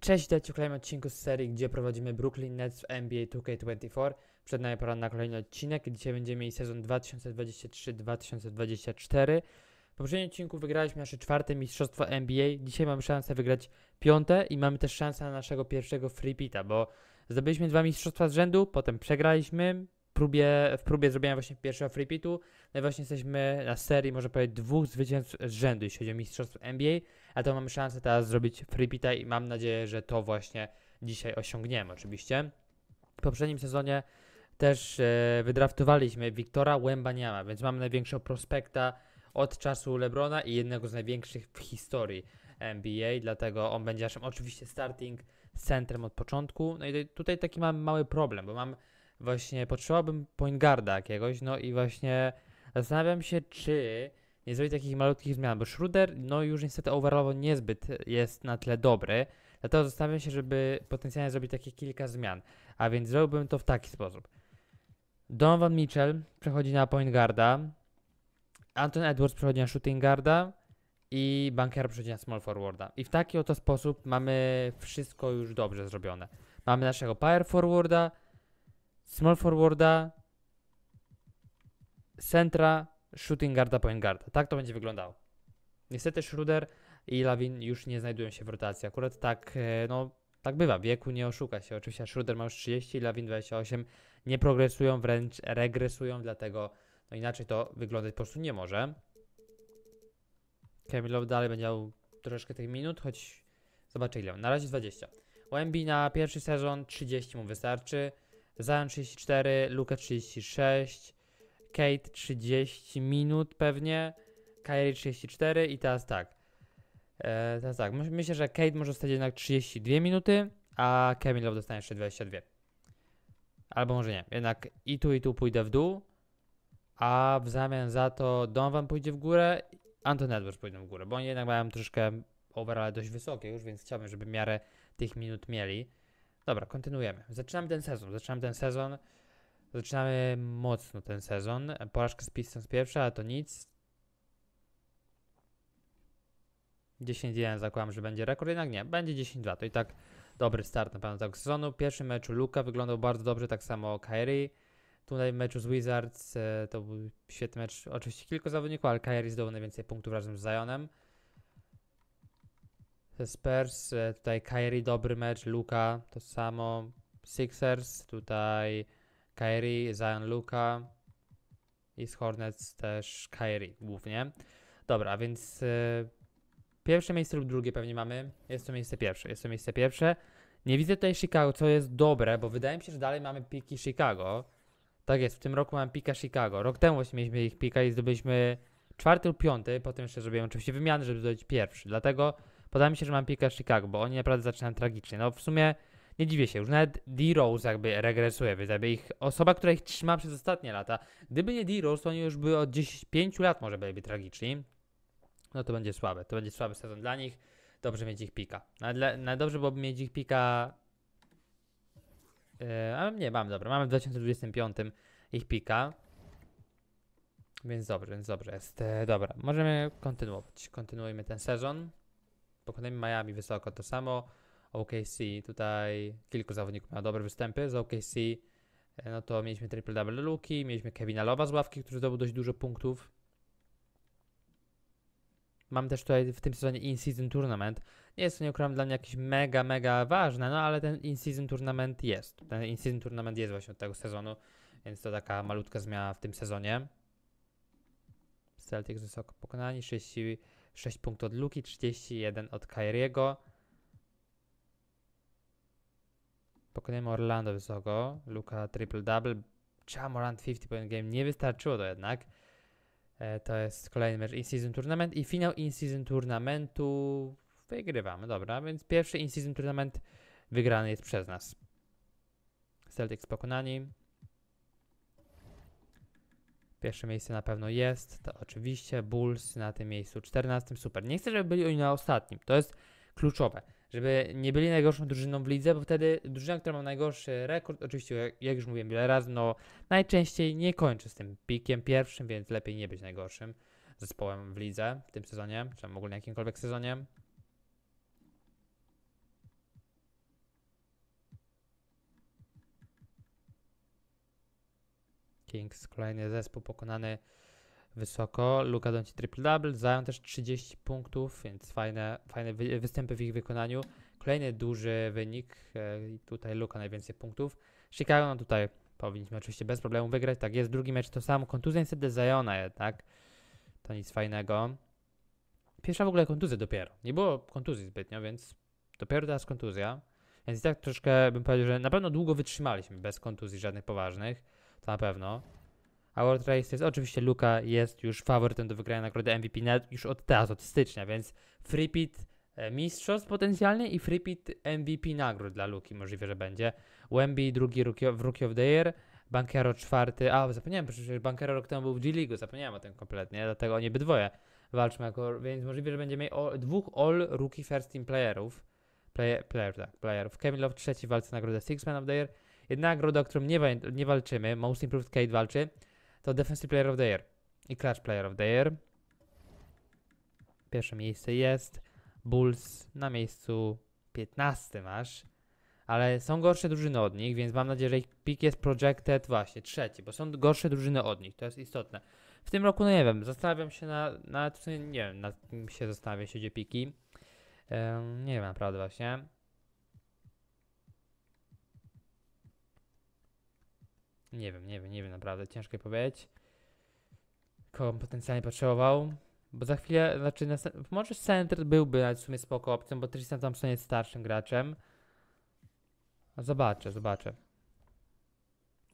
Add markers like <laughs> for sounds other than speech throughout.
Cześć, Dajcie kolejny odcinku z serii, gdzie prowadzimy Brooklyn Nets w NBA 2K24. Przed nami pora na kolejny odcinek. Dzisiaj będziemy mieli sezon 2023-2024. W poprzednim odcinku wygraliśmy nasze czwarte mistrzostwo NBA. Dzisiaj mamy szansę wygrać piąte i mamy też szansę na naszego pierwszego freepita, bo zdobyliśmy dwa mistrzostwa z rzędu, potem przegraliśmy, próbie, w próbie zrobienia właśnie pierwszego freepitu. No i właśnie jesteśmy na serii, może powiedzieć, dwóch zwycięstw z rzędu, jeśli chodzi o mistrzostwo NBA ale to mamy szansę teraz zrobić freepita i mam nadzieję, że to właśnie dzisiaj osiągniemy oczywiście. W poprzednim sezonie też e, wydraftowaliśmy Wiktora Łębaniama, więc mamy największego prospekta od czasu Lebrona i jednego z największych w historii NBA, dlatego on będzie naszym oczywiście starting centrem od początku. No i tutaj taki mam mały problem, bo mam właśnie, potrzebowałbym point guarda jakiegoś, no i właśnie zastanawiam się, czy nie zrobić takich malutkich zmian, bo Schruder no już niestety overallowo niezbyt e, jest na tyle dobry, dlatego zostawiam się, żeby potencjalnie zrobić takie kilka zmian, a więc zrobiłbym to w taki sposób. Donovan Mitchell przechodzi na point guarda, Anton Edwards przechodzi na shooting guarda i Banker przechodzi na small forwarda. I w taki oto sposób mamy wszystko już dobrze zrobione. Mamy naszego power forwarda, small forwarda, centra shooting guarda, point guarda. Tak to będzie wyglądało. Niestety Schruder i Lawin już nie znajdują się w rotacji. Akurat tak, e, no, tak bywa. Wieku nie oszuka się. Oczywiście Schruder ma już 30, Lawin 28. Nie progresują, wręcz regresują, dlatego no inaczej to wyglądać po prostu nie może. Kamilow dalej będzie miał troszeczkę tych minut, choć zobaczę ile. Na razie 20. Łębi na pierwszy sezon 30 mu wystarczy. Zion 34, Luka 36, Kate 30 minut pewnie, Kairi 34 i teraz tak. E, teraz tak, myślę, że Kate może dostać jednak 32 minuty, a Kamilow dostanie jeszcze 22. Albo może nie, jednak i tu i tu pójdę w dół, a w zamian za to Donovan pójdzie w górę, Anton Edwards pójdą w górę, bo oni jednak mają troszkę overall dość wysokie już, więc chciałbym, żeby miarę tych minut mieli. Dobra, kontynuujemy. Zaczynam ten sezon, zaczynam ten sezon Zaczynamy mocno ten sezon. Porażka z Pistons pierwsza, a to nic. 10-1 zakładam, że będzie rekord, jednak nie, będzie 10-2. To i tak dobry start na pewno tego sezonu. Pierwszy pierwszym meczu Luka wyglądał bardzo dobrze, tak samo Kyrie. Tutaj w meczu z Wizards e, to był świetny mecz, oczywiście kilku zawodników, ale Kyrie zdobył najwięcej punktów razem z Zionem. Spurs, e, tutaj Kyrie dobry mecz, Luka to samo. Sixers, tutaj Kyrie, Zion Luka i z Hornets też Kyrie głównie. Dobra, więc yy, pierwsze miejsce lub drugie pewnie mamy. Jest to miejsce pierwsze, jest to miejsce pierwsze. Nie widzę tutaj Chicago, co jest dobre, bo wydaje mi się, że dalej mamy piki Chicago. Tak jest, w tym roku mamy pika Chicago. Rok temu właśnie mieliśmy ich pika i zdobyliśmy czwarty lub piąty, potem jeszcze zrobiłem oczywiście wymiany, żeby zdobyć pierwszy. Dlatego podoba mi się, że mam pika Chicago, bo oni naprawdę zaczynają tragicznie. No w sumie nie dziwię się, już nawet D-Rose jakby regresuje, więc jakby ich, osoba, która ich trzyma przez ostatnie lata. Gdyby nie D-Rose, to oni już by od 10, 5 lat może byliby tragiczni. No to będzie słabe, to będzie słaby sezon dla nich. Dobrze mieć ich pika. Na, na dobrze byłoby mieć ich pika... Yy, e, ale nie, mam, dobra, mamy w 2025 ich pika. Więc dobrze, więc dobrze jest. E, dobra, możemy kontynuować. Kontynuujmy ten sezon. Pokonajmy Miami wysoko to samo. OKC. Tutaj kilku zawodników miało dobre występy z OKC. E, no to mieliśmy triple double Luki, mieliśmy Kevina Lowa z ławki, który zdobył dość dużo punktów. Mam też tutaj w tym sezonie in-season tournament. Nie jest to, nie dla mnie jakiś mega, mega ważne, no ale ten in-season tournament jest. Ten in-season tournament jest właśnie od tego sezonu, więc to taka malutka zmiana w tym sezonie. Celtics wysoko pokonani, 66 punktów od Luki, 31 od Kairiego. Pokonujemy Orlando wysoko. Luka triple-double. Chamorant 50 point game. Nie wystarczyło to jednak. E, to jest kolejny mecz in-season tournament i finał in-season tournamentu wygrywamy, dobra, więc pierwszy in-season tournament wygrany jest przez nas. Celtics pokonani. Pierwsze miejsce na pewno jest, to oczywiście Bulls na tym miejscu 14, super. Nie chcę, żeby byli oni na ostatnim, to jest kluczowe żeby nie byli najgorszą drużyną w lidze, bo wtedy drużyna, która ma najgorszy rekord, oczywiście jak już mówiłem wiele razy, no najczęściej nie kończy z tym pikiem pierwszym, więc lepiej nie być najgorszym zespołem w lidze w tym sezonie, czy w ogóle jakimkolwiek sezonie. Kings, kolejny zespół pokonany wysoko. Luka Donci triple-double, zają też 30 punktów, więc fajne, fajne wy występy w ich wykonaniu. Kolejny duży wynik, e, tutaj Luka najwięcej punktów. Chicago, no tutaj powinniśmy oczywiście bez problemu wygrać, tak jest, drugi mecz to samo, kontuzja niestety Ziona jednak, to nic fajnego. Pierwsza w ogóle kontuzja dopiero, nie było kontuzji zbytnio, więc dopiero teraz kontuzja. Więc tak troszkę bym powiedział, że na pewno długo wytrzymaliśmy bez kontuzji żadnych poważnych, to na pewno. A World Race jest oczywiście Luka jest już faworytem do wygrania nagrody MVP nawet już od teraz, od stycznia, więc freepit e, mistrzostw potencjalnie i freepit MVP nagród dla Luki możliwe, że będzie. Wemby drugi w Rookie of the Year, Bankero czwarty, a zapomniałem, przecież Bankero rok temu był w G-League, zapomniałem o tym kompletnie, dlatego oni dwoje walczą, jako, więc możliwe, że będziemy all, dwóch All Rookie First Team Playerów, player, player, tak, player, Kevin Love trzeci walczy nagrodę Six Man of the Year, jedna nagroda, o którą nie, nie walczymy, Most Improved Kate walczy, to Defensive Player of the Year i Clutch Player of the Year. Pierwsze miejsce jest Bulls na miejscu 15 masz, ale są gorsze drużyny od nich, więc mam nadzieję, że ich pik jest projected właśnie trzeci, bo są gorsze drużyny od nich, to jest istotne. W tym roku, no nie wiem, zastanawiam się na, na nie wiem, nad kim się zastanawiam, siedzie piki. Um, nie wiem naprawdę właśnie. Nie wiem, nie wiem, nie wiem naprawdę, ciężko powiedzieć. Kogo potencjalnie potrzebował. Bo za chwilę, znaczy, może center byłby w sumie spoko opcją, bo Tristan Thompson jest starszym graczem. Zobaczę, zobaczę.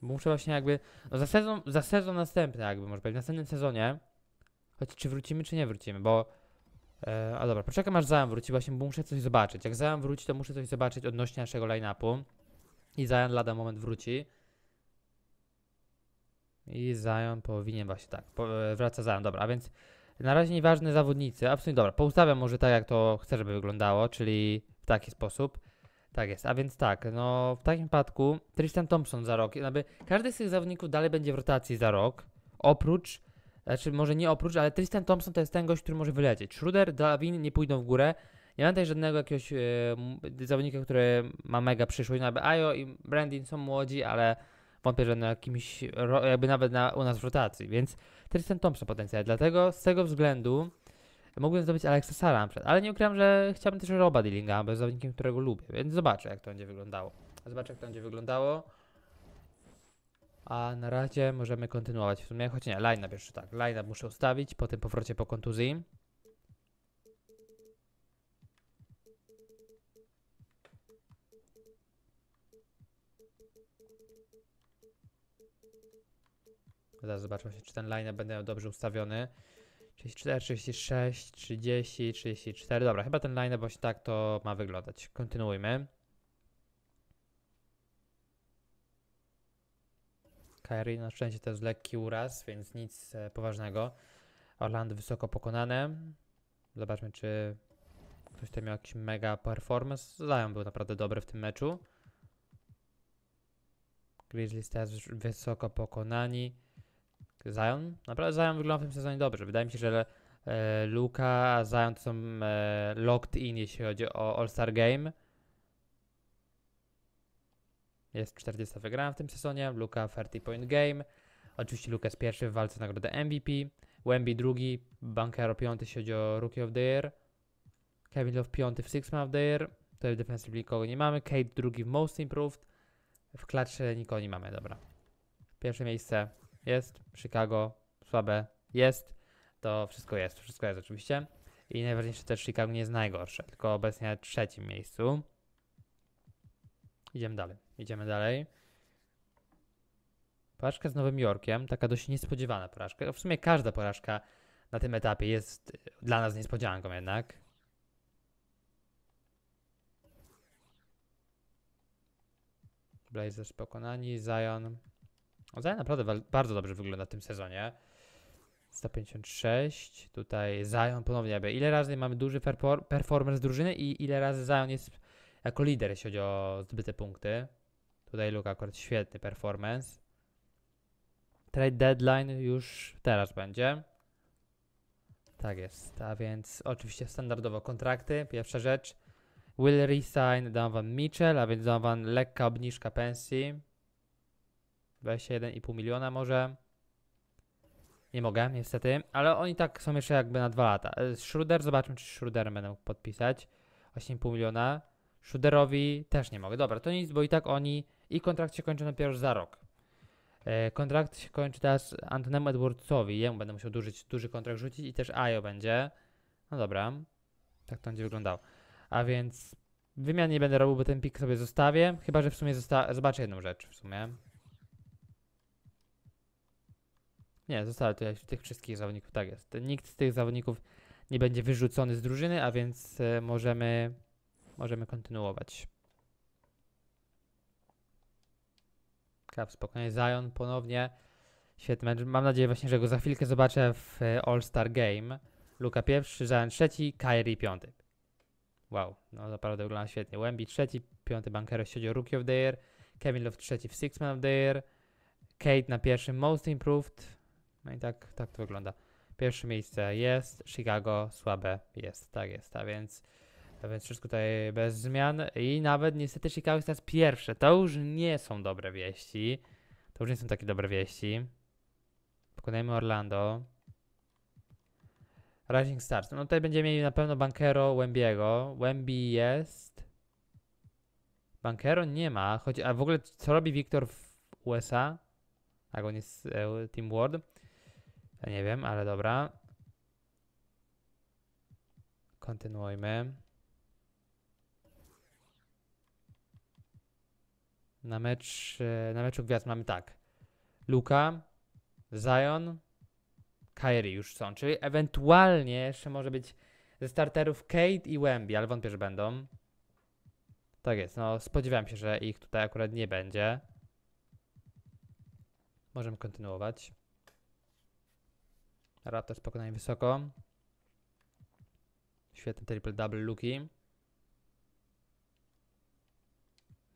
muszę właśnie jakby, no za sezon, za sezon następny jakby, może powiedzieć, w następnym sezonie. Choć czy wrócimy, czy nie wrócimy, bo... E, a dobra, poczekam aż Zajan wróci właśnie, bo muszę coś zobaczyć. Jak Zajan wróci, to muszę coś zobaczyć odnośnie naszego line-upu. I Zajan lada moment wróci. I Zion powinien właśnie tak. Po, wraca Zion, dobra, a więc na razie nieważne zawodnicy. Absolutnie dobra, poustawiam może tak, jak to chcę, żeby wyglądało, czyli w taki sposób. Tak jest, a więc tak, no w takim przypadku Tristan Thompson za rok, jakby każdy z tych zawodników dalej będzie w rotacji za rok, oprócz, znaczy może nie oprócz, ale Tristan Thompson to jest ten gość, który może wylecieć. Schroeder, Dawin nie pójdą w górę, nie mam tutaj żadnego jakiegoś yy, zawodnika, który ma mega przyszłość, no aby Ajo i Brandin są młodzi, ale wątpię, że na jakimś, jakby nawet na, u nas w rotacji, więc Tristan Thompson potencjał. Dlatego z tego względu mógłbym zdobyć Alexa Sara ale nie ukrywam, że chciałbym też Roba Dillinga, bo jest zawodnikiem, którego lubię, więc zobaczę jak to będzie wyglądało. Zobaczę jak to będzie wyglądało. A na razie możemy kontynuować w sumie, choć nie, line pierwszy, tak, line muszę ustawić po tym powrocie po kontuzji. Zaraz zobaczę czy ten line będę miał dobrze ustawiony. 34, 36, 30, 34. Dobra, chyba ten line właśnie tak to ma wyglądać. Kontynuujmy. Kairi na szczęście to jest lekki uraz, więc nic e, poważnego. Orlando wysoko pokonane. Zobaczmy, czy ktoś tam miał jakiś mega performance. Zion był naprawdę dobry w tym meczu. Grizzlies teraz wysoko pokonani. Zion? Naprawdę Zion wygląda w tym sezonie dobrze. Wydaje mi się, że e, Luka, a Zion to są e, locked in, jeśli chodzi o All-Star Game. Jest 40 wygrana w tym sezonie. Luka 30 point game. Oczywiście Luka jest pierwszy w walce o nagrodę MVP. Wemby drugi, Bankero piąty, jeśli chodzi o Rookie of the Year. Kevin Love piąty w Six Man of the Year. Tutaj w Defensive nikogo nie mamy. Kate drugi w Most Improved. W klatrze nikogo nie mamy, dobra. Pierwsze miejsce jest, Chicago słabe jest, to wszystko jest, wszystko jest oczywiście. I najważniejsze też Chicago nie jest najgorsze, tylko obecnie na trzecim miejscu. Idziemy dalej, idziemy dalej. Porażka z Nowym Jorkiem, taka dość niespodziewana porażka. W sumie każda porażka na tym etapie jest dla nas niespodzianką jednak. Blazers pokonani, Zion Zaya naprawdę bardzo dobrze wygląda w tym sezonie. 156. Tutaj Zion ponownie. Jakby. Ile razy mamy duży performer performance drużyny i ile razy Zion jest jako lider, jeśli chodzi o zbyte punkty. Tutaj Luka akurat świetny performance. Trade deadline już teraz będzie. Tak jest. A więc oczywiście standardowo kontrakty. Pierwsza rzecz. Will resign Donovan Mitchell, a więc Donovan lekka obniżka pensji 21,5 miliona może. Nie mogę, niestety, ale oni tak są jeszcze jakby na dwa lata. E, Schruder, zobaczmy, czy Schruderem będę mógł podpisać. 8,5 miliona. Schruderowi też nie mogę. Dobra, to nic, bo i tak oni. I kontrakt się kończy dopiero za rok. E, kontrakt się kończy teraz Antonem Edwardsowi. Jemu będę musiał duży, duży kontrakt rzucić i też Ajo będzie. No dobra, tak to będzie wyglądało. A więc wymian nie będę robił, bo ten pik sobie zostawię. Chyba, że w sumie zosta- zobaczę jedną rzecz w sumie. Nie, zostały to tych wszystkich zawodników, tak jest. Nikt z tych zawodników nie będzie wyrzucony z drużyny, a więc e, możemy, możemy kontynuować. Kap, spokojnie, Zion ponownie. Świetny mecz. Mam nadzieję właśnie, że go za chwilkę zobaczę w e, All-Star Game. Luka pierwszy, Zion trzeci, Kyrie piąty. Wow, no naprawdę wygląda świetnie. Wemby trzeci, piąty Bankero siedział Rookie of the Year, Kevin Love trzeci w Six Man of the Year, Kate na pierwszym Most Improved, no i tak, tak to wygląda. Pierwsze miejsce jest, Chicago słabe jest, tak jest, a więc, a więc wszystko tutaj bez zmian i nawet niestety Chicago jest teraz pierwsze. To już nie są dobre wieści. To już nie są takie dobre wieści. Pokonajmy Orlando. Rising Stars. No tutaj będziemy mieli na pewno Bankero Wembiego. Wemby jest. Bankero nie ma. Choć, a w ogóle co robi Wiktor w USA? Tak, on jest e, Team World nie wiem, ale dobra. Kontynuujmy. Na, mecz, e, na meczu gwiazd mamy tak. Luka, Zion, Kairi już są, czyli ewentualnie jeszcze może być ze starterów Kate i Wemby, ale wątpię, że będą. Tak jest, no spodziewałem się, że ich tutaj akurat nie będzie. Możemy kontynuować. Raptors pokonanie wysoko. Świetny triple-double Luki.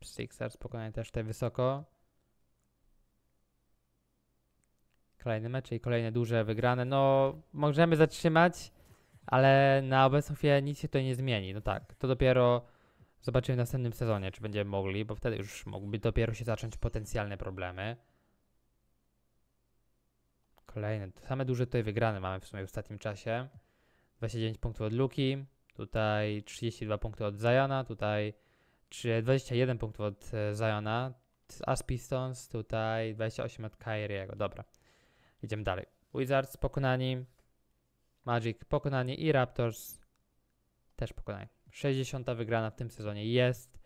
Sixers pokonanie też tutaj wysoko. Kolejny mecz i kolejne duże wygrane. No, możemy zatrzymać, ale na obecną chwilę nic się to nie zmieni. No tak, to dopiero zobaczymy w następnym sezonie, czy będziemy mogli, bo wtedy już mogłyby dopiero się zacząć potencjalne problemy. Kolejne, te same duże tutaj wygrane mamy w sumie w ostatnim czasie. 29 punktów od Luki, tutaj 32 punkty od Zajana, tutaj 21 punktów od e, Zajana, As Pistons, tutaj 28 od Kyriego. Dobra, idziemy dalej. Wizards pokonani, Magic pokonani i Raptors też pokonani. 60 wygrana w tym sezonie jest.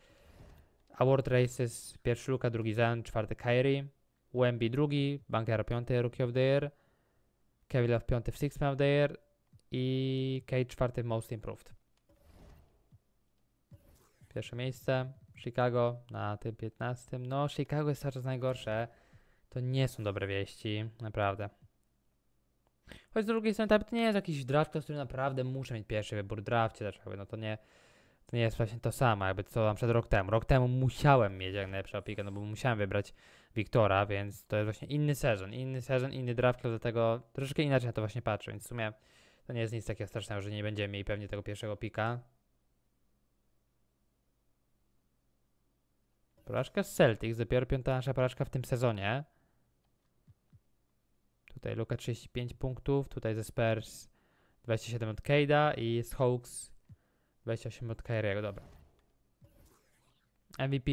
Award Races, pierwszy Luka, drugi Zion, czwarty Kyrie, Wemby drugi, Bankera piąty, Rookie of the Year, Kevin Love piąty w Six Man of the Year i Cage czwarty Most Improved. Pierwsze miejsce Chicago na tym 15. No, Chicago jest cały czas najgorsze. To nie są dobre wieści, naprawdę. Choć z drugiej strony to nie jest jakiś draft, z którym naprawdę muszę mieć pierwszy wybór w drafcie, No to nie, to nie jest właśnie to samo, jakby co tam przed rok temu. Rok temu musiałem mieć jak najlepszą opiekę, no bo musiałem wybrać Wiktora, więc to jest właśnie inny sezon, inny sezon, inny draft, dlatego troszeczkę inaczej na to właśnie patrzę, więc w sumie to nie jest nic takiego strasznego, że nie będziemy mieli pewnie tego pierwszego pika. Porażka z Celtics, dopiero piąta nasza porażka w tym sezonie. Tutaj Luka 35 punktów, tutaj ze Spurs 27 od Kejda i z Hawks 28 od Kyriego, dobra. MVP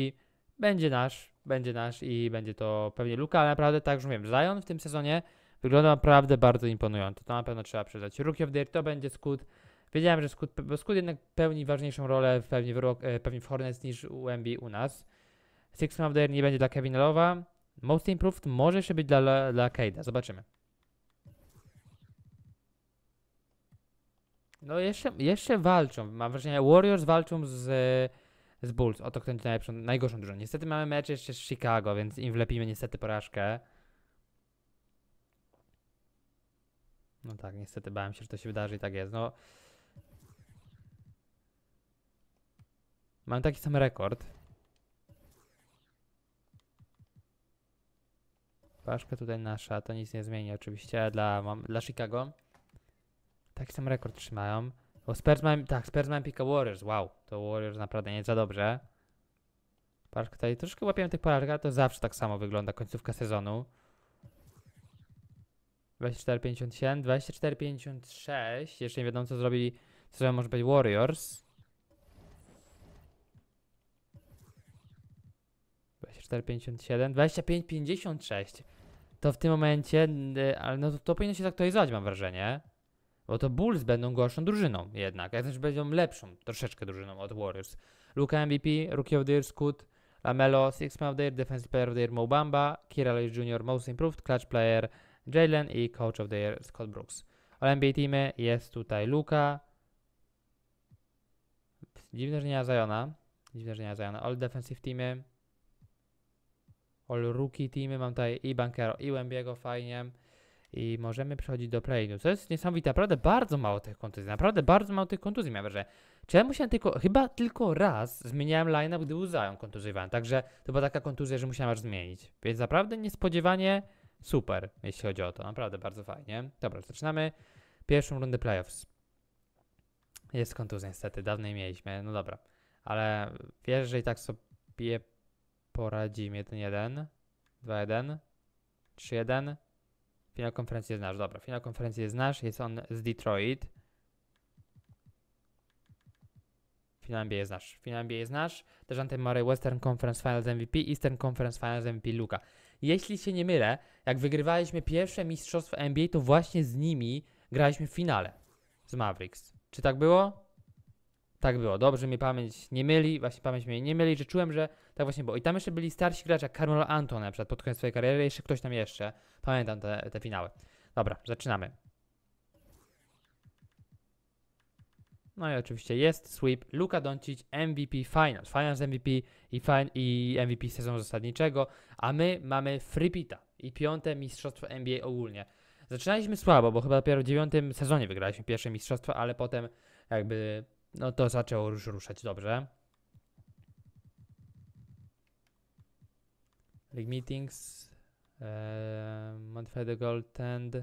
będzie nasz, będzie nasz i będzie to pewnie luka, ale naprawdę tak już wiem Zion w tym sezonie wygląda naprawdę bardzo imponująco, to na pewno trzeba przyznać. Rookie of the Year to będzie Skut. Wiedziałem, że Skut, bo Skut jednak pełni ważniejszą rolę w, pewnie, w, e, pewnie w Hornets niż u MB u nas. Six of the Year nie będzie dla Kevin Lowa. Most Improved może jeszcze być dla, dla Cade'a, zobaczymy. No jeszcze, jeszcze walczą, mam wrażenie, Warriors walczą z z Bulls. Oto kto będzie najlepszą, najgorszą drużyną. Niestety mamy mecz jeszcze z Chicago, więc im wlepimy niestety porażkę. No tak, niestety bałem się, że to się wydarzy i tak jest. No. Mam taki sam rekord. Paszka tutaj nasza, to nic nie zmieni oczywiście dla, mam, dla Chicago. Taki sam rekord trzymają. Bo Spurs mają, tak, Spurs mają pika Warriors, wow. To Warriors naprawdę nie za dobrze. Park tutaj troszkę łapiemy tych polarek, ale to zawsze tak samo wygląda końcówka sezonu. 24,57, 24,56. Jeszcze nie wiadomo, co zrobili, co zrobią może być Warriors. 24,57, 25,56. To w tym momencie, ale no to, to powinno się tak to zaktualizować, mam wrażenie. Bo to Bulls będą gorszą drużyną jednak, a też będą lepszą troszeczkę drużyną od Warriors. Luka MVP, Rookie of the Year, Scoot, Lamelo, Six Man of the Year, Defensive Player of the Year, Mo Bamba, Kira Lewis Jr., Most Improved, Clutch Player, Jalen i Coach of the Year, Scott Brooks. O NBA teamy jest tutaj Luka. Dziwne, że nie ma Ziona. Dziwne, że nie ma All Defensive teamy. All Rookie teamy. Mam tutaj i Bankero, i Łębiego, fajnie i możemy przechodzić do play. Co jest niesamowite, naprawdę bardzo mało tych kontuzji, naprawdę bardzo mało tych kontuzji miałem, że czemu się tylko, chyba tylko raz zmieniałem line-up, gdy uzają kontuzjowałem, także to była taka kontuzja, że musiałem aż zmienić. Więc naprawdę niespodziewanie super, jeśli chodzi o to, naprawdę bardzo fajnie. Dobra, zaczynamy pierwszą rundę playoffs. Jest kontuzja niestety, Dawno nie mieliśmy, no dobra. Ale wiesz, że i tak sobie poradzimy. 1-1, 2-1, 3-1, Finał konferencji jest nasz, dobra. Finał konferencji jest nasz, jest on z Detroit. Finał NBA jest nasz. Finał NBA jest nasz. Dejante Murray Western Conference Finals MVP, Eastern Conference Finals MVP Luka. Jeśli się nie mylę, jak wygrywaliśmy pierwsze mistrzostwo NBA, to właśnie z nimi graliśmy w finale z Mavericks. Czy tak było? tak było. Dobrze mi pamięć nie myli, właśnie pamięć mnie nie myli, że czułem, że tak właśnie było. I tam jeszcze byli starsi gracze, Carmelo Anton na przykład pod koniec swojej kariery, jeszcze ktoś tam jeszcze. Pamiętam te, te finały. Dobra, zaczynamy. No i oczywiście jest sweep Luka Doncic MVP Finals. Finals MVP i, fin i MVP sezonu zasadniczego, a my mamy Freepita i piąte mistrzostwo NBA ogólnie. Zaczynaliśmy słabo, bo chyba dopiero w dziewiątym sezonie wygraliśmy pierwsze mistrzostwo, ale potem jakby no to zaczęło już ruszać, dobrze. League Meetings, e, eee, Modify the Goaltend.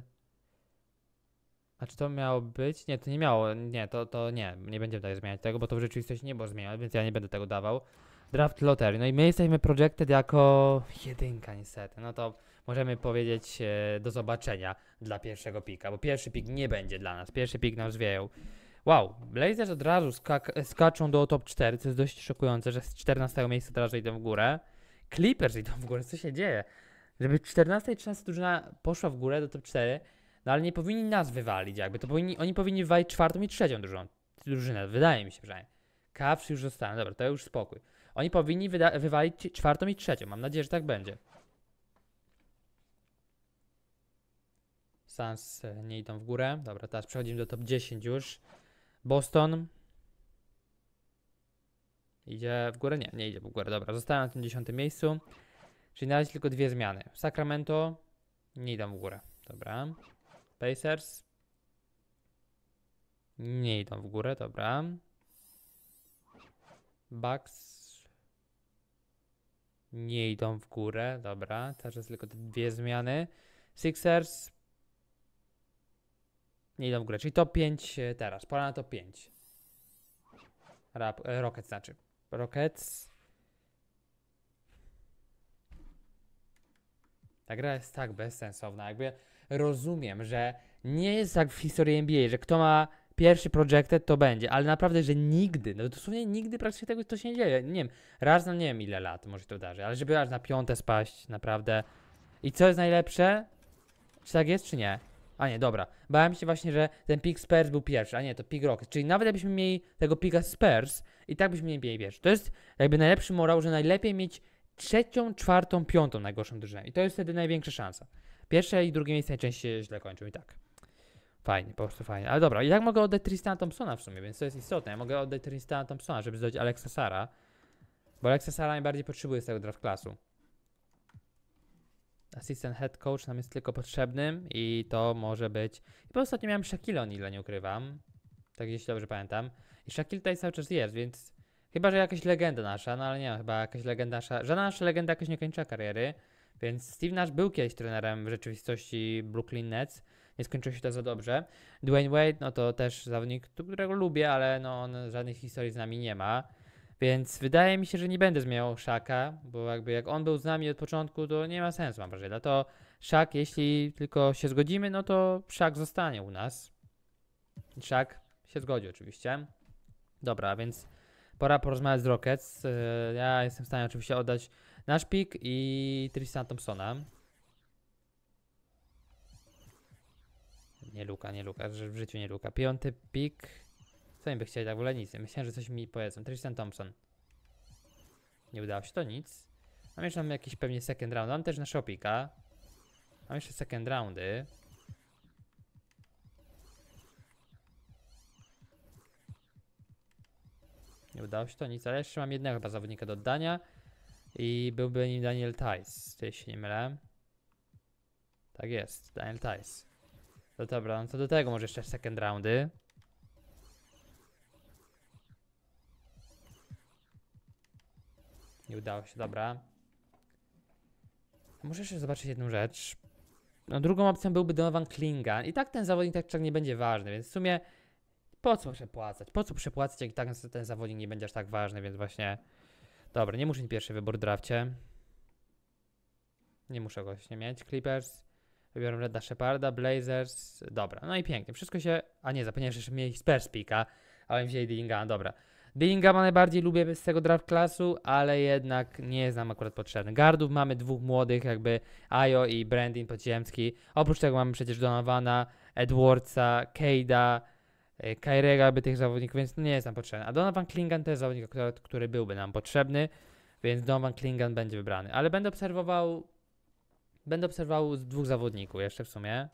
A czy to miało być? Nie, to nie miało, nie, to, to nie, nie będziemy tutaj zmieniać tego, bo to w rzeczywistości nie było zmieniać, więc ja nie będę tego dawał. Draft Lottery, no i my jesteśmy projected jako jedynka niestety, no to możemy powiedzieć e, do zobaczenia dla pierwszego pika, bo pierwszy pik nie będzie dla nas, pierwszy pik nam zwieją. Wow, Blazers od razu skak skaczą do top 4, co jest dość szokujące, że z 14 miejsca teraz idą w górę. Clippers idą w górę, co się dzieje? Żeby 14 i 13 drużyna poszła w górę do top 4, no ale nie powinni nas wywalić jakby, to powinni, oni powinni wywalić czwartą i trzecią drużynę, wydaje mi się przynajmniej. Cavs już zostaną, dobra, to już spokój. Oni powinni wywalić czwartą i trzecią, mam nadzieję, że tak będzie. Sans e, nie idą w górę, dobra, teraz przechodzimy do top 10 już. Boston. Idzie w górę? Nie, nie idzie w górę. Dobra, zostałem na tym dziesiątym miejscu. Czyli na razie tylko dwie zmiany. Sacramento nie idą w górę. Dobra. Pacers nie idą w górę. Dobra. Bucks nie idą w górę. Dobra. Teraz tylko dwie zmiany. Sixers nie idą w grę, czyli top 5 e, teraz, pora na top 5. Rap, e, Rocket znaczy. Rockets. Ta gra jest tak bezsensowna, jakby rozumiem, że nie jest tak w historii NBA, że kto ma pierwszy projected to będzie, ale naprawdę, że nigdy, no dosłownie nigdy praktycznie tego to się nie dzieje. Nie wiem, raz na nie wiem ile lat może to darzy, ale żeby aż na piąte spaść, naprawdę. I co jest najlepsze? Czy tak jest, czy nie? A nie, dobra. Bałem się właśnie, że ten pik Spurs był pierwszy, a nie, to pik Rockets. Czyli nawet jakbyśmy mieli tego pika Spurs i tak byśmy nie mieli pierwszy. To jest jakby najlepszy morał, że najlepiej mieć trzecią, czwartą, piątą najgorszą drużynę. I to jest wtedy największa szansa. Pierwsze i drugie miejsce najczęściej źle kończą i tak. Fajnie, po prostu fajnie. Ale dobra, i tak mogę oddać Tristana Thompsona w sumie, więc to jest istotne. Ja mogę oddać Tristana Thompsona, żeby zdać Alexa Sara, bo Alexa Sara najbardziej potrzebuje z tego draft klasu assistant head coach nam jest tylko potrzebny i to może być... I po ostatnio miałem Shaquille O'Neal, nie ukrywam. Tak gdzieś dobrze pamiętam. I Shaquille tutaj cały czas jest, więc... Chyba, że jakaś legenda nasza, no ale nie, chyba jakaś legenda nasza... Żadna nasza legenda jakaś nie kończyła kariery. Więc Steve Nash był kiedyś trenerem w rzeczywistości Brooklyn Nets. Nie skończyło się to za dobrze. Dwayne Wade, no to też zawodnik, którego lubię, ale no on żadnych historii z nami nie ma. Więc wydaje mi się, że nie będę zmieniał Szaka, bo jakby jak on był z nami od początku, to nie ma sensu, mam wrażenie. Dlatego Szak, jeśli tylko się zgodzimy, no to Szak zostanie u nas. Szak się zgodzi oczywiście. Dobra, więc pora porozmawiać z Rockets. E, ja jestem w stanie oczywiście oddać nasz pik i Tristan Thompsona. Nie Luka, nie Luka, że w życiu nie Luka. Piąty pik co mi by chcieli? Tak w ogóle nic. Myślałem, że coś mi powiedzą. Tristan Thompson. Nie udało się to nic. Mam jeszcze jakiś pewnie second round. Mam też na shopika. Mam jeszcze second roundy. Nie udało się to nic, ale jeszcze mam jednego chyba zawodnika do oddania. I byłby nim Daniel Tice, jeśli nie mylę. Tak jest, Daniel Tice. No dobra, no co do tego może jeszcze second roundy. Nie udało się, dobra. Muszę jeszcze zobaczyć jedną rzecz. No drugą opcją byłby Donovan Klinga. I tak ten zawodnik tak czy tak nie będzie ważny, więc w sumie po co przepłacać? Po co przepłacać, jak tak ten zawodnik nie będzie aż tak ważny, więc właśnie... Dobra, nie muszę mieć pierwszy wybór w drafcie. Nie muszę go właśnie mieć. Clippers. Wybiorę Reda Sheparda, Blazers. Dobra, no i pięknie. Wszystko się... A nie, zapomniałem, że jeszcze mieli Sperspika. Ale wzięli Dillingana, no dobra. Billingama najbardziej lubię z tego draft klasu, ale jednak nie jest nam akurat potrzebny. Gardów mamy dwóch młodych, jakby Ajo i Brandin Podziemski. Oprócz tego mamy przecież Donowana, Edwardsa, Kejda, e, Kairega, by tych zawodników, więc nie jest nam potrzebny. A Donovan Klingan to jest zawodnik, który, który byłby nam potrzebny, więc Donovan Klingan będzie wybrany. Ale będę obserwował, będę obserwował dwóch zawodników jeszcze w sumie.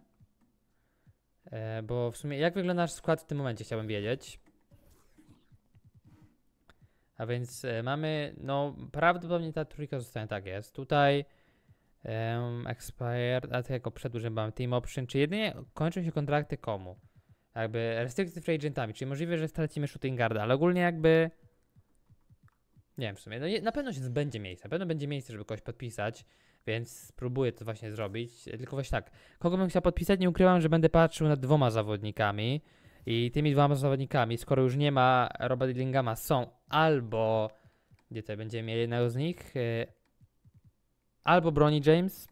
E, bo w sumie, jak wygląda nasz skład w tym momencie, chciałbym wiedzieć. A więc e, mamy, no prawdopodobnie ta trójka zostanie tak jest. Tutaj um, expired, a tak jako przedłużenie mamy team option, czy jedynie kończą się kontrakty komu? Jakby restricted free agentami, czyli możliwe, że stracimy shooting guarda, ale ogólnie jakby nie wiem w sumie, no, na pewno się będzie miejsce, na pewno będzie miejsce, żeby kogoś podpisać, więc spróbuję to właśnie zrobić, tylko właśnie tak, kogo bym chciał podpisać, nie ukrywam, że będę patrzył nad dwoma zawodnikami, i tymi dwoma zawodnikami, skoro już nie ma Roba Dillingama, są albo, gdzie tutaj będziemy mieli jednego z nich, y, albo Broni James,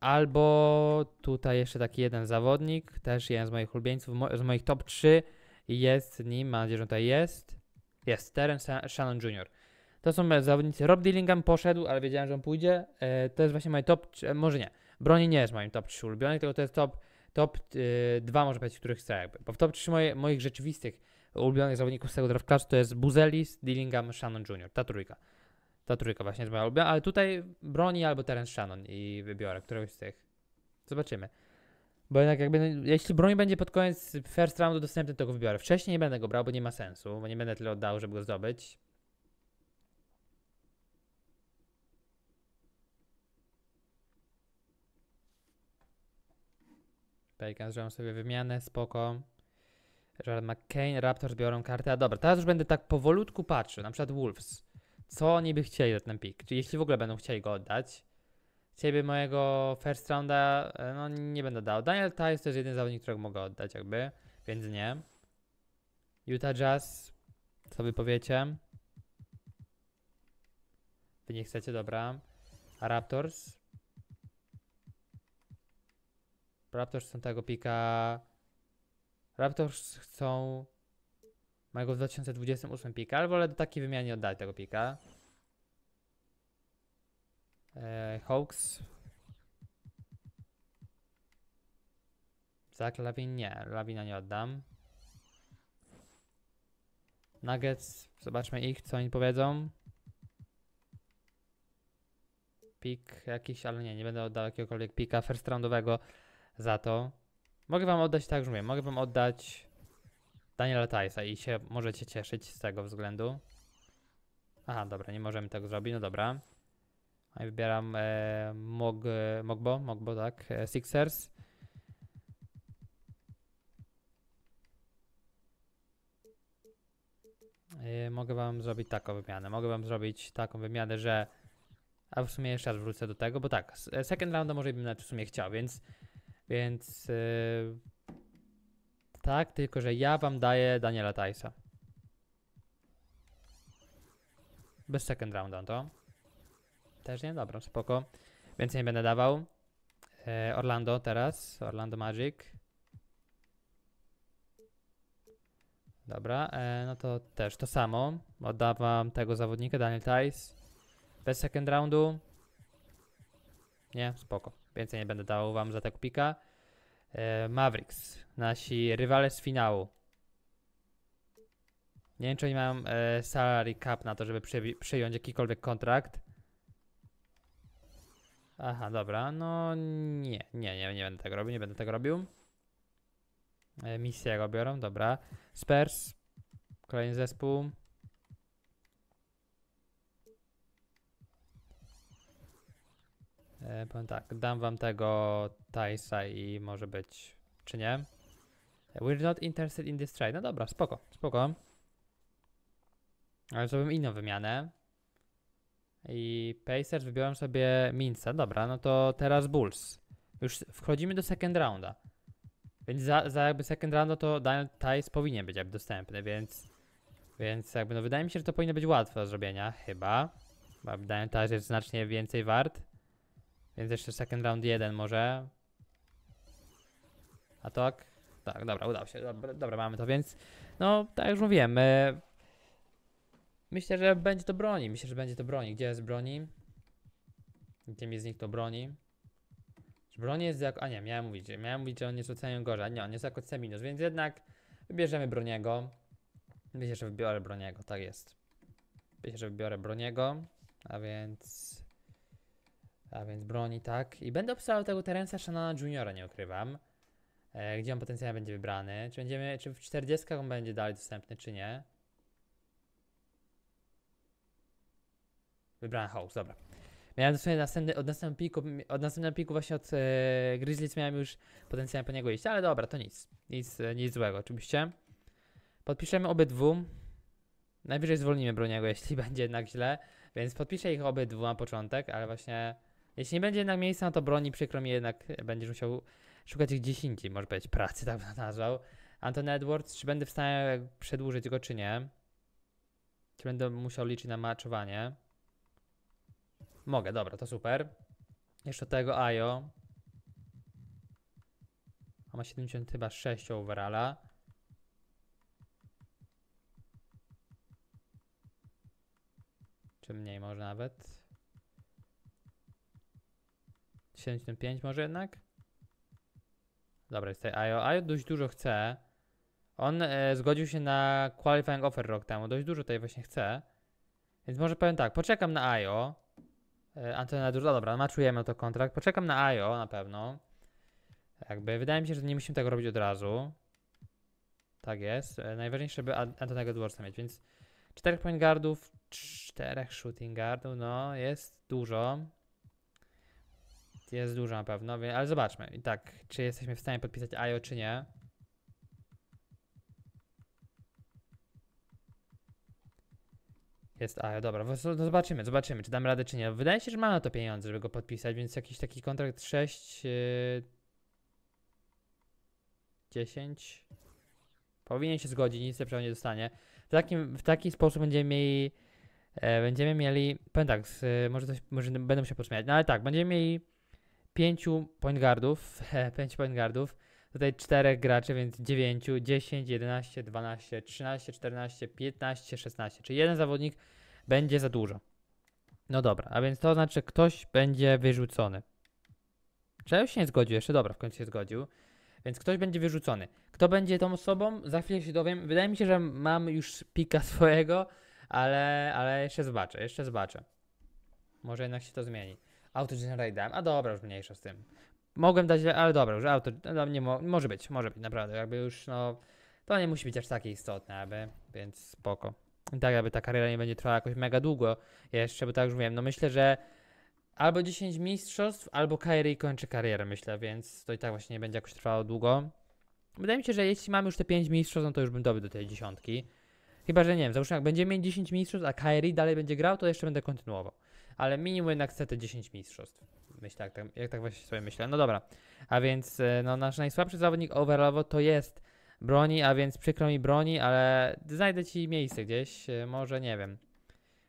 albo tutaj jeszcze taki jeden zawodnik, też jeden z moich ulubieńców, z moich top 3 jest nim, mam nadzieję, że tutaj jest, jest Terence Shannon Jr. To są zawodnicy. Rob Dillingham poszedł, ale wiedziałem, że on pójdzie. E, to jest właśnie moje top, 3, e, może nie, Broni nie jest moim top 3 ulubionych, tylko to jest top top y, dwa może powiedzieć, których chcę jakby. Bo w top 3 moje, moich rzeczywistych ulubionych zawodników z tego draft classu to jest Buzelis, Dillingham, Shannon Jr. Ta trójka. Ta trójka właśnie jest moja ulubiona, ale tutaj broni albo Terence Shannon i wybiorę któregoś z tych. Zobaczymy. Bo jednak jakby, no, jeśli broń będzie pod koniec first roundu dostępny, to go wybiorę. Wcześniej nie będę go brał, bo nie ma sensu, bo nie będę tyle oddał, żeby go zdobyć. Pelicans robią sobie wymianę, spoko. Gerard McCain, Raptors biorą kartę. A dobra, teraz już będę tak powolutku patrzył, na przykład Wolves. Co oni by chcieli za ten pick? Czy jeśli w ogóle będą chcieli go oddać. Ciebie mojego first rounda e, no, nie będę dał. Daniel Ta jest też jeden zawodnik, którego mogę oddać jakby, więc nie. Utah Jazz, co wy powiecie? Wy nie chcecie, dobra. A Raptors? Raptors chcą tego pika. Raptors chcą mojego w 2028 pika, ale wolę do takiej wymiany oddać tego pika. E, Hawks. Zack Lawin nie, Lawina nie oddam. Nuggets, zobaczmy ich, co oni powiedzą. Pik jakiś, ale nie, nie będę oddał jakiegokolwiek pika first roundowego za to. Mogę wam oddać, tak już mówię, mogę wam oddać Daniela Tysa i się możecie cieszyć z tego względu. Aha, dobra, nie możemy tego zrobić, no dobra. I wybieram e, Mog, Mogbo, Mogbo, tak, e, Sixers. E, mogę wam zrobić taką wymianę. Mogę wam zrobić taką wymianę, że... A w sumie jeszcze raz wrócę do tego, bo tak, e, second rounda może bym nawet w sumie chciał, więc... Więc yy, tak, tylko że ja wam daję Daniela Tysa. Bez second rounda no to. Też nie? Dobra, spoko. Więc nie będę dawał. Yy, Orlando teraz. Orlando Magic. Dobra, e, no to też to samo. Oddawam tego zawodnika, Daniel Tice. Bez second roundu. Nie, spoko. Więcej nie będę dał wam za tego pika. E, Mavericks, nasi rywale z finału. Nie wiem, czy oni mają e, salary cap na to, żeby przy, przyjąć jakikolwiek kontrakt. Aha, dobra, no nie, nie, nie, nie będę tego robił, nie będę tego robił. E, Misję go biorą, dobra. Spurs, kolejny zespół. E, powiem tak, dam wam tego Tysa i może być, czy nie? We're not interested in this trade. No dobra, spoko, spoko. Ale zrobiłem inną wymianę. I Pacers wybiorą sobie Minca. Dobra, no to teraz Bulls. Już wchodzimy do second rounda. Więc za, za jakby second rounda no to Daniel Tice powinien być jakby dostępny, więc... Więc jakby no wydaje mi się, że to powinno być łatwe do zrobienia, chyba. Bo Daniel Tice jest znacznie więcej wart. Więc jeszcze second round jeden może. A tak? Tak, dobra, udało się. Dobra, dobra, mamy to, więc no, tak jak już mówiłem, e, myślę, że będzie to broni. Myślę, że będzie to broni. Gdzie jest broni? Gdzie mi z nich to broni? Czy broni jest jako... A nie, miałem mówić. Miałem mówić, że on jest ocenią gorzej. A nie, on jest jako C minus, więc jednak wybierzemy broniego. Myślę, że wybiorę broniego, tak jest. Myślę, że wybiorę broniego, a więc a więc broni tak. I będę obstawiał tego Terensa Shannona Juniora, nie ukrywam. E, gdzie on potencjalnie będzie wybrany. Czy, będziemy, czy w 40 on będzie dalej dostępny, czy nie. Wybrany Hawks, dobra. Miałem dosłownie następny, od następnego piku, od następnego piku właśnie od e, Grizzlies miałem już potencjalnie po niego iść, ale dobra, to nic. Nic, e, nic złego oczywiście. Podpiszemy obydwu. Najwyżej zwolnimy Broniego, jeśli <laughs> będzie jednak źle. Więc podpiszę ich obydwu na początek, ale właśnie jeśli nie będzie jednak miejsca, no to broni, przykro mi, jednak będziesz musiał szukać ich gdzieś indziej, może powiedzieć pracy, tak bym nazwał. Anton Edwards, czy będę w stanie przedłużyć go, czy nie? Czy będę musiał liczyć na maczowanie? Mogę, dobra, to super. Jeszcze tego Ajo. On ma 76 overalla. Czy mniej może nawet? 75 może jednak? Dobra, jest tutaj io dość dużo chce. On e, zgodził się na qualifying offer rok temu. Dość dużo tutaj właśnie chce. Więc może powiem tak, poczekam na io. E, Antona dużo, no dobra, maczujemy to kontrakt. Poczekam na io na pewno. Jakby wydaje mi się, że nie musimy tego robić od razu. Tak jest. E, najważniejsze, by Antonego Edwardsa mieć, więc czterech point guardów, czterech shooting guardów, no jest dużo jest dużo na pewno, ale zobaczmy. I tak, czy jesteśmy w stanie podpisać IO, czy nie. Jest IO, dobra, no zobaczymy, zobaczymy, czy damy radę, czy nie. Wydaje się, że mamy na to pieniądze, żeby go podpisać, więc jakiś taki kontrakt 6... Yy, 10... Powinien się zgodzić, nic lepszego nie dostanie. W, takim, w taki sposób będziemy mieli... E, będziemy mieli... Powiem tak, z, y, może, coś, może będą się poczmiać, no ale tak, będziemy mieli pięciu point guardów, <laughs> pięciu point guardów, tutaj czterech graczy, więc 9, 10, 11, 12, 13, 14, 15, 16, czyli jeden zawodnik będzie za dużo. No dobra, a więc to znaczy ktoś będzie wyrzucony. Czy się nie zgodził jeszcze? Dobra, w końcu się zgodził. Więc ktoś będzie wyrzucony. Kto będzie tą osobą? Za chwilę się dowiem. Wydaje mi się, że mam już pika <laughs> swojego, ale, ale jeszcze zobaczę, jeszcze zobaczę. Może jednak się to zmieni. Auto Generate dałem. A dobra, już mniejsza z tym. Mogłem dać, ale dobra, już auto. No, nie mo może być, może być, naprawdę. Jakby już, no. To nie musi być aż takie istotne, aby, więc spoko. I tak, aby ta kariera nie będzie trwała jakoś mega długo jeszcze, bo tak już mówiłem, no myślę, że albo 10 mistrzostw, albo Kairi kończy karierę, myślę, więc to i tak właśnie nie będzie jakoś trwało długo. Wydaje mi się, że jeśli mamy już te 5 mistrzostw, no to już bym dobył do tej dziesiątki. Chyba, że nie wiem, załóżmy jak będziemy mieć 10 mistrzostw, a Kairi dalej będzie grał, to jeszcze będę kontynuował ale minimum jednak chce te 10 mistrzostw. Myślę, tak, tak, jak tak właśnie sobie myślę. No dobra, a więc e, no, nasz najsłabszy zawodnik overallowo to jest broni, a więc przykro mi broni, ale znajdę ci miejsce gdzieś, e, może nie wiem.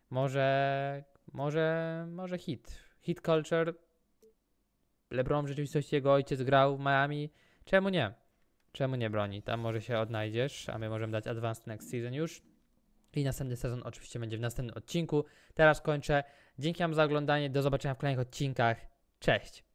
Może, może, może hit. Hit culture. LeBron w rzeczywistości jego ojciec grał w Miami. Czemu nie? Czemu nie broni? Tam może się odnajdziesz, a my możemy dać advanced next season już. I następny sezon oczywiście będzie w następnym odcinku. Teraz kończę. Dzięki Wam za oglądanie. Do zobaczenia w kolejnych odcinkach. Cześć!